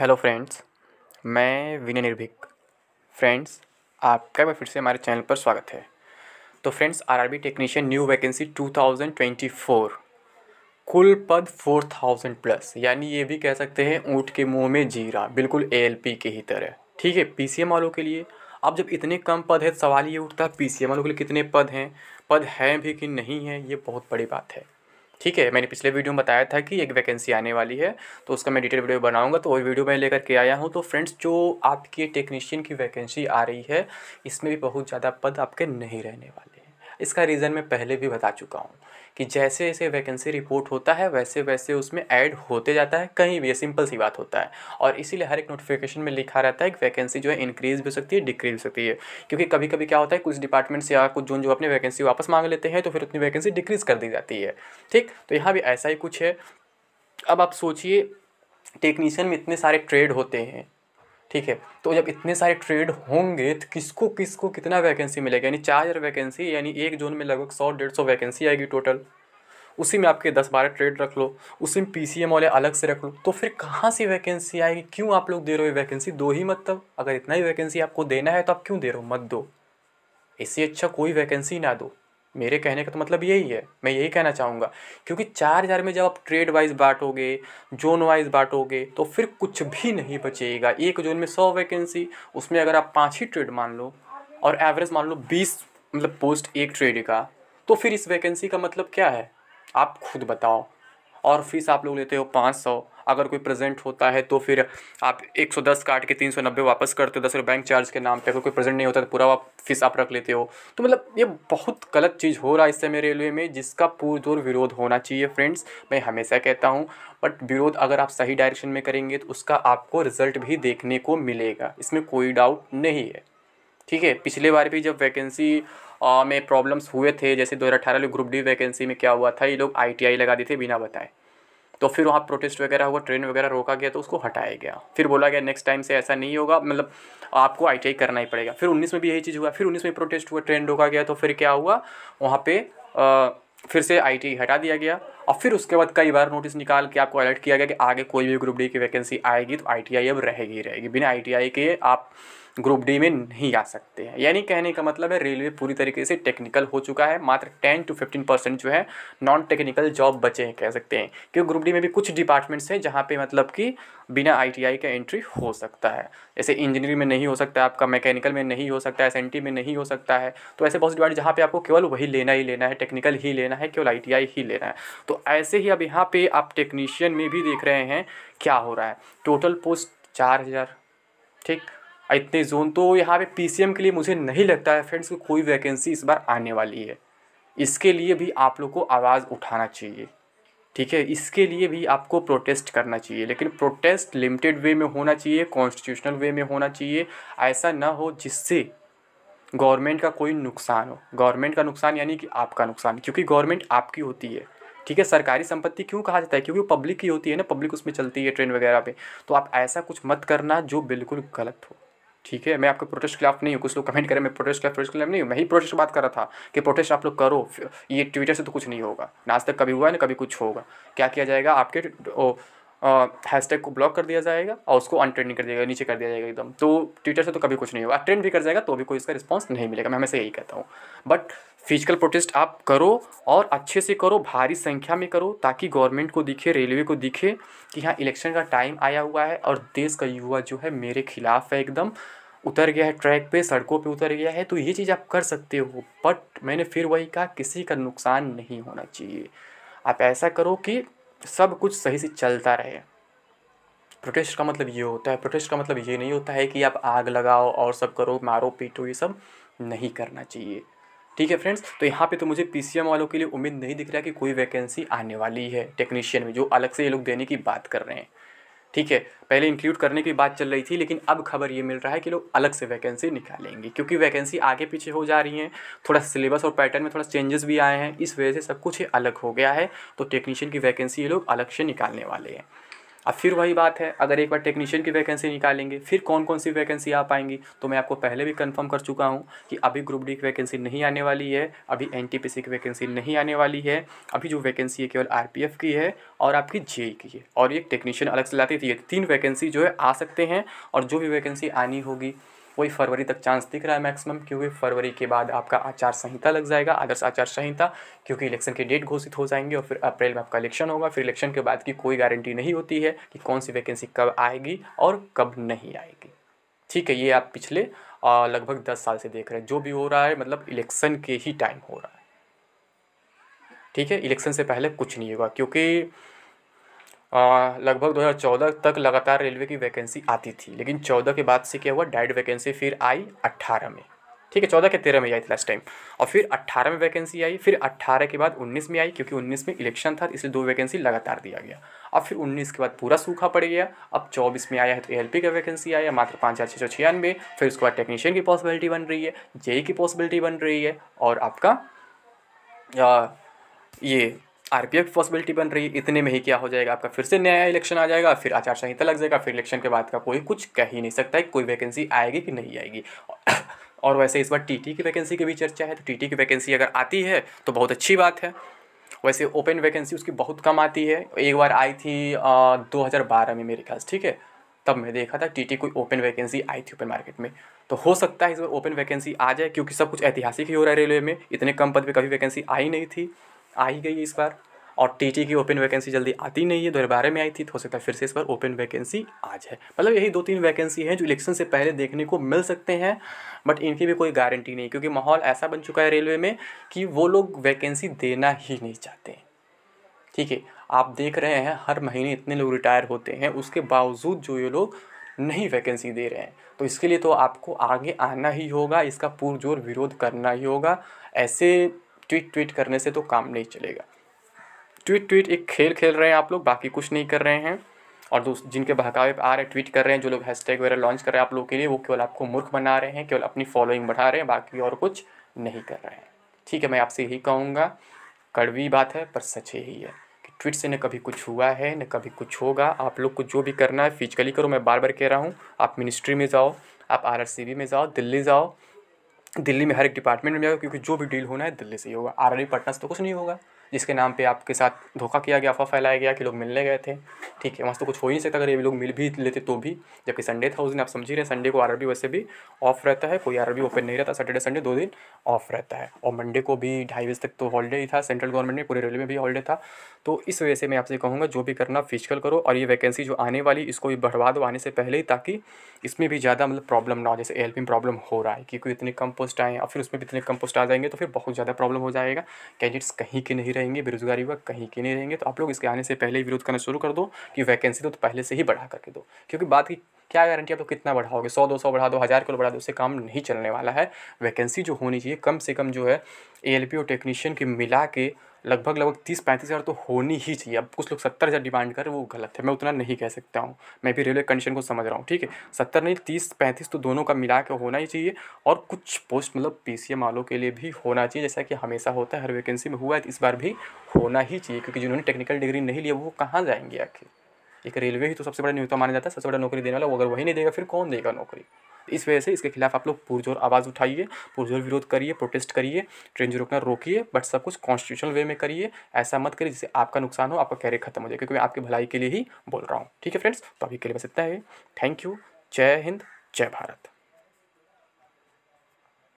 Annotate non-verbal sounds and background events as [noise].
hello friends मैं विनय निर्भीक friends आपका बार फिर से हमारे चैनल पर स्वागत है तो friends RRB technician new vacancy 2024 कुल पद 4000 प्लस यानी ये भी कह सकते हैं ऊँट के मुंह में जीरा बिल्कुल एएलपी के ही तरह ठीक है पीसीएम वालों के लिए अब जब इतने कम पद है सवाल ये उठता है पी वालों के लिए कितने पद हैं पद हैं भी कि नहीं हैं ये बहुत बड़ी बात है ठीक है मैंने पिछले वीडियो में बताया था कि एक वैकेंसी आने वाली है तो उसका मैं डिटेल वीडियो बनाऊंगा तो वो वीडियो मैं लेकर के आया हूँ तो फ्रेंड्स जो आपके टेक्नीशियन की वैकेंसी आ रही है इसमें भी बहुत ज़्यादा पद आपके नहीं रहने वाले इसका रीज़न मैं पहले भी बता चुका हूँ कि जैसे जैसे वैकेंसी रिपोर्ट होता है वैसे वैसे उसमें ऐड होते जाता है कहीं भी सिंपल सी बात होता है और इसीलिए हर एक नोटिफिकेशन में लिखा रहता है कि वैकेंसी जो है इंक्रीज भी हो सकती है डिक्रीज हो सकती है क्योंकि कभी कभी क्या होता है कुछ डिपार्टमेंट्स या कुछ जो जो अपने वैकेंसी वापस मांग लेते हैं तो फिर उतनी वैकेंसी डिक्रीज़ कर दी जाती है ठीक तो यहाँ भी ऐसा ही कुछ है अब आप सोचिए टेक्नीशियन में इतने सारे ट्रेड होते हैं ठीक है तो जब इतने सारे ट्रेड होंगे तो किसको किसको कितना वैकेंसी मिलेगा यानी चार हज़ार वैकेंसी यानी एक जोन में लगभग सौ डेढ़ सौ वैकेंसी आएगी टोटल उसी में आपके दस बारह ट्रेड रख लो उसी में पी सी एम वाले अलग से रख लो तो फिर कहाँ से वैकेंसी आएगी क्यों आप लोग दे रहे हो वैकेंसी दो ही मत तब अगर इतना ही वैकेंसी आपको देना है तो आप क्यों दे रहे हो मत दो इससे अच्छा कोई वैकेंसी ना दो मेरे कहने का तो मतलब यही है मैं यही कहना चाहूँगा क्योंकि चार हज़ार में जब आप ट्रेड वाइज बांटोगे जोन वाइज बांटोगे तो फिर कुछ भी नहीं बचेगा एक जोन में सौ वैकेंसी उसमें अगर आप पाँच ही ट्रेड मान लो और एवरेज मान लो बीस मतलब पोस्ट एक ट्रेड का तो फिर इस वैकेंसी का मतलब क्या है आप खुद बताओ और फीस आप लोग लेते हो पाँच सौ अगर कोई प्रेजेंट होता है तो फिर आप 110 काट के 390 वापस करते हो दस रुपये बैंक चार्ज के नाम पे अगर कोई प्रेजेंट नहीं होता तो पूरा आप फीस आप रख लेते हो तो मतलब ये बहुत गलत चीज़ हो रहा है इस समय रेलवे में जिसका पुरजोर विरोध होना चाहिए फ्रेंड्स मैं हमेशा कहता हूँ बट विरोध अगर आप सही डायरेक्शन में करेंगे तो उसका आपको रिजल्ट भी देखने को मिलेगा इसमें कोई डाउट नहीं है ठीक है पिछले बार भी जब वैकेंसी में प्रॉब्लम्स हुए थे जैसे दो हज़ार अठारह में ग्रुप डी वैकेंसी में क्या हुआ था ये लोग आईटीआई लगा दिए थे बिना बताए तो फिर वहाँ प्रोटेस्ट वगैरह हुआ ट्रेन वगैरह रोका गया तो उसको हटाया गया फिर बोला गया नेक्स्ट टाइम से ऐसा नहीं होगा मतलब आपको आई करना ही पड़ेगा फिर उन्नीस में भी यही चीज़ हुआ फिर उन्नीस में प्रोटेस्ट हुआ ट्रेन रोका गया तो फिर क्या हुआ वहाँ पर फिर से आई हटा दिया गया और फिर उसके बाद कई बार नोटिस निकाल के आपको अलर्ट किया गया कि आगे कोई भी ग्रुप डी की वैकेंसी आएगी तो आई अब रहेगी ही रहेगी बिना आई के आप ग्रुप डी में नहीं आ सकते हैं यानी कहने का मतलब है रेलवे पूरी तरीके से टेक्निकल हो चुका है मात्र टेन टू फिफ्टीन परसेंट जो है नॉन टेक्निकल जॉब बचे हैं कह सकते हैं क्योंकि ग्रुप डी में भी कुछ डिपार्टमेंट्स हैं जहाँ पे मतलब कि बिना आईटीआई का एंट्री हो सकता है जैसे इंजीनियरिंग में नहीं हो सकता आपका मैकेनिकल में नहीं हो सकता एस में नहीं हो सकता है तो ऐसे बहुत डिपार्टमेंट जहाँ पर आपको केवल वही लेना ही लेना है टेक्निकल ही लेना है केवल आई ही लेना है तो तो ऐसे ही अब यहाँ पे आप टेक्नीशियन में भी देख रहे हैं क्या हो रहा है टोटल पोस्ट चार हज़ार ठीक इतने जोन तो यहाँ पे पीसीएम के लिए मुझे नहीं लगता है फ्रेंड्स को कोई वैकेंसी इस बार आने वाली है इसके लिए भी आप लोग को आवाज़ उठाना चाहिए ठीक है इसके लिए भी आपको प्रोटेस्ट करना चाहिए लेकिन प्रोटेस्ट लिमिटेड वे में होना चाहिए कॉन्स्टिट्यूशनल वे में होना चाहिए ऐसा ना हो जिससे गवर्नमेंट का कोई नुकसान हो गवर्नमेंट का नुकसान यानी कि आपका नुकसान क्योंकि गवर्नमेंट आपकी होती है ठीक है सरकारी संपत्ति क्यों कहा जाता है क्योंकि पब्लिक की होती है ना पब्लिक उसमें चलती है ट्रेन वगैरह पे तो आप ऐसा कुछ मत करना जो बिल्कुल गलत हो ठीक है मैं आपके प्रोटेस्ट खिलाफ नहीं हूँ कुछ लोग कमेंट करें मैं प्रोटेस्ट खिलाफ प्रोटेस्ट खिलाफ नहीं हूँ मैं ही प्रोटेस्ट बात कर रहा था कि प्रोटेस्ट आप लोग करो ये ट्विटर से तो कुछ नहीं होगा ना आज तक कभी हुआ है ना कभी कुछ होगा क्या किया जाएगा आपके ओ, हैशटैग को ब्लॉक कर दिया जाएगा और उसको अनट्रेंडिंग कर दिया जाएगा नीचे कर दिया जाएगा एकदम तो ट्विटर से तो कभी कुछ नहीं होगा ट्रेंड भी कर जाएगा तो भी कोई इसका रिस्पॉन्स नहीं मिलेगा मैं हमेशा यही कहता हूँ बट फिजिकल प्रोटेस्ट आप करो और अच्छे से करो भारी संख्या में करो ताकि गवर्नमेंट को दिखे रेलवे को दिखे कि हाँ इलेक्शन का टाइम आया हुआ है और देश का युवा जो है मेरे खिलाफ है एकदम उतर गया है ट्रैक पे सड़कों पे उतर गया है तो ये चीज़ आप कर सकते हो बट मैंने फिर वही कहा किसी का नुकसान नहीं होना चाहिए आप ऐसा करो कि सब कुछ सही से चलता रहे प्रोटेस्ट का मतलब ये होता है प्रोटेस्ट का मतलब ये नहीं होता है कि आप आग लगाओ और सब करो मारो पीटो ये सब नहीं करना चाहिए ठीक है फ्रेंड्स तो यहाँ पे तो मुझे पीसीएम वालों के लिए उम्मीद नहीं दिख रहा है कि कोई वैकेंसी आने वाली है टेक्नीशियन में जो अलग से ये लोग देने की बात कर रहे हैं ठीक है पहले इंक्लूड करने की बात चल रही थी लेकिन अब खबर ये मिल रहा है कि लोग अलग से वैकेंसी निकालेंगे क्योंकि वैकेंसी आगे पीछे हो जा रही हैं थोड़ा सिलेबस और पैटर्न में थोड़ा चेंजेस भी आए हैं इस वजह से सब कुछ अलग हो गया है तो टेक्नीशियन की वैकेंसी ये लोग अलग से निकालने वाले हैं अब फिर वही बात है अगर एक बार टेक्नीशियन की वैकेंसी निकालेंगे फिर कौन कौन सी वैकेंसी आ पाएंगी तो मैं आपको पहले भी कंफर्म कर चुका हूँ कि अभी ग्रुप डी की वैकेंसी नहीं आने वाली है अभी एन की वैकेंसी नहीं आने वाली है अभी जो वैकेंसी है केवल आर की है और आपकी जे e की है और एक टेक्नीशियन अलग से लाती थी तो ये तीन वैकेंसी जो है आ सकते हैं और जो भी वैकेंसी आनी होगी वही फरवरी तक चांस दिख रहा है मैक्सिमम क्योंकि फरवरी के बाद आपका आचार संहिता लग जाएगा आदर्श आचार संहिता क्योंकि इलेक्शन की डेट घोषित हो जाएंगे और फिर अप्रैल में आपका इलेक्शन होगा फिर इलेक्शन के बाद की कोई गारंटी नहीं होती है कि कौन सी वैकेंसी कब आएगी और कब नहीं आएगी ठीक है ये आप पिछले लगभग दस साल से देख रहे हैं जो भी हो रहा है मतलब इलेक्शन के ही टाइम हो रहा है ठीक है इलेक्शन से पहले कुछ नहीं होगा क्योंकि लगभग 2014 तक लगातार रेलवे की वैकेंसी आती थी लेकिन 14 के बाद से क्या हुआ डायरेक्ट वैकेंसी फिर आई 18 में ठीक है चौदह के तेरह में आई थी लास्ट टाइम और फिर अट्ठारह में वैकेंसी आई फिर अट्ठारह के बाद उन्नीस में आई क्योंकि उन्नीस में इलेक्शन था इसलिए दो वैकेंसी लगातार दिया गया अब फिर उन्नीस के बाद पूरा सूखा पड़ गया अब चौबीस में आया है तो ए का वैकेंसी आया मात्र पाँच हज़ार छः सौ छियानवे फिर उसके बाद टेक्नीशियन की पॉसिबिलिटी बन रही है जेई e e की पॉसिबिलिटी बन रही है और आपका आ, ये आर पी एफ पॉसिबिलिटी बन रही है इतने में ही क्या हो जाएगा आपका फिर से नया इलेक्शन आ जाएगा फिर आचार संहिता लग जाएगा फिर इलेक्शन के बाद का कोई कुछ कह ही नहीं सकता है कोई वैकेंसी आएगी कि नहीं आएगी [coughs] और वैसे इस बार टीटी की वैकेंसी की भी चर्चा है तो टीटी की वैकेंसी अगर आती है तो बहुत अच्छी बात है वैसे ओपन वैकेंसी उसकी बहुत कम आती है एक बार आई थी दो में मेरे ख्याल ठीक है तब मैं देखा था टीटी कोई ओपन वैकेंसी आई थी ओपन मार्केट में तो हो सकता है इस बार ओपन वैकेंसी आ जाए क्योंकि सब कुछ ऐतिहासिक ही हो रहा है रेलवे में इतने कम पद पर कभी वैकेंसी आई नहीं थी आ ही गई है इस बार और टीटी की ओपन वैकेंसी जल्दी आती नहीं है दो हज़ार में आई थी तो हो सकता है फिर से इस बार ओपन वैकेंसी आज है मतलब यही दो तीन वैकेंसी हैं जो इलेक्शन से पहले देखने को मिल सकते हैं बट इनकी भी कोई गारंटी नहीं क्योंकि माहौल ऐसा बन चुका है रेलवे में कि वो लोग वैकेंसी देना ही नहीं चाहते ठीक है आप देख रहे हैं हर महीने इतने लोग रिटायर होते हैं उसके बावजूद जो ये लोग नहीं वैकेंसी दे रहे हैं तो इसके लिए तो आपको आगे आना ही होगा इसका पुरजोर विरोध करना ही होगा ऐसे ट्वीट ट्वीट करने से तो काम नहीं चलेगा ट्वीट ट्वीट एक खेल खेल रहे हैं आप लोग बाकी कुछ नहीं कर रहे हैं और दोस्त जिनके बहकावे आ रहे ट्वीट कर रहे हैं जो लोग हैशटैग वगैरह लॉन्च कर रहे हैं आप लोगों के लिए वो केवल आपको मूर्ख बना रहे हैं केवल अपनी फॉलोइंग बढ़ा रहे हैं बाकी और कुछ नहीं कर रहे हैं ठीक है मैं आपसे यही कहूँगा कड़वी बात है पर सच यही है कि ट्वीट से न कभी कुछ हुआ है न कभी कुछ होगा आप लोग को जो भी करना है फिजिकली करो मैं बार बार कह रहा हूँ आप मिनिस्ट्री में जाओ आप आर में जाओ दिल्ली जाओ दिल्ली में हर एक डिपार्टमेंट में जाएगा क्योंकि जो भी डील होना है दिल्ली से ही होगा आर पटना से तो कुछ नहीं होगा जिसके नाम पे आपके साथ धोखा किया गया अफवाह फैलाया गया कि लोग मिलने गए थे ठीक है वहाँ तो कुछ हो ही नहीं सकता अगर ये लोग मिल भी लेते तो भी जबकि संडे था उस दिन आप समझ ही रहे संडे को आर वैसे भी ऑफ रहता है कोई आर ओपन नहीं रहता सैटरडे संडे दो दिन ऑफ रहता है और मंडे को भी ढाई बजे तक तो हॉलीडे ही था सेंट्रल गवर्नमेंट ने पूरे रेलवे में भी हॉलीडे था तो इस वजह से मैं आपसे कहूँगा जो भी करना फिजिकल करो और ये वैकेंसी जो आने वाली इसको भी बढ़वा दो आने से पहले ही ताकि इसमें भी ज़्यादा मतलब प्रॉब्लम ना हो जैसे एल में प्रॉब्लम हो रहा है क्योंकि इतने कम पोस्ट आए और फिर उसमें भी इतने कम पोस्ट आ जाएंगे तो फिर बहुत ज़्यादा प्रॉब्लम हो जाएगा कैंडिडेट्स कहीं के नहीं रहेंगे बेरोजगारी हुआ कहीं के नहीं रहेंगे तो आप लोग इसके आने से पहले ही विरोध करना शुरू कर दो कि वैकेंसी दो तो पहले से ही बढ़ा करके दो क्योंकि बात की क्या गारंटी आप तो कितना बढ़ाओगे सौ दो सौ बढ़ा दो हज़ार को बढ़ा दो उससे काम नहीं चलने वाला है वैकेंसी जो होनी चाहिए कम से कम जो है ए एल पी और टेक्नीशियन के मिला के लगभग लगभग तीस पैंतीस हज़ार तो होनी ही चाहिए अब कुछ लोग सत्तर हज़ार डिमांड कर वो गलत है मैं उतना नहीं कह सकता हूँ मैं भी रेलवे कंडीशन को समझ रहा हूँ ठीक है सत्तर नहीं तीस पैंतीस तो दोनों का मिला के होना ही चाहिए और कुछ पोस्ट मतलब पी सी एम वालों के लिए भी होना चाहिए जैसा कि हमेशा होता है हर वैकेंसी में हुआ है तो इस बार भी होना ही चाहिए क्योंकि जिन्होंने टेक्निकल डिग्री नहीं लिया वो कहाँ जाएंगे आखिर एक रेलवे ही तो सबसे बड़ा नियोक्ता माना जाता है सबसे बड़ा नौकरी देने वाला वो अगर वही नहीं देगा फिर कौन देगा नौकरी इस वजह से इसके खिलाफ आप लोग पुरजोर आवाज़ उठाइए पुरजोर विरोध करिए प्रोटेस्ट करिए ट्रेन जो रोकना रोकिए बट सब कुछ कॉन्स्टिट्यूशनल वे में करिए ऐसा मत करिए जिससे आपका नुकसान हो आपका कैरियर खत्म हो जाए क्योंकि मैं आपकी भलाई के लिए ही बोल रहा हूँ ठीक है फ्रेंड्स तो अभी के लिए बस इतना है थैंक यू जय हिंद जय भारत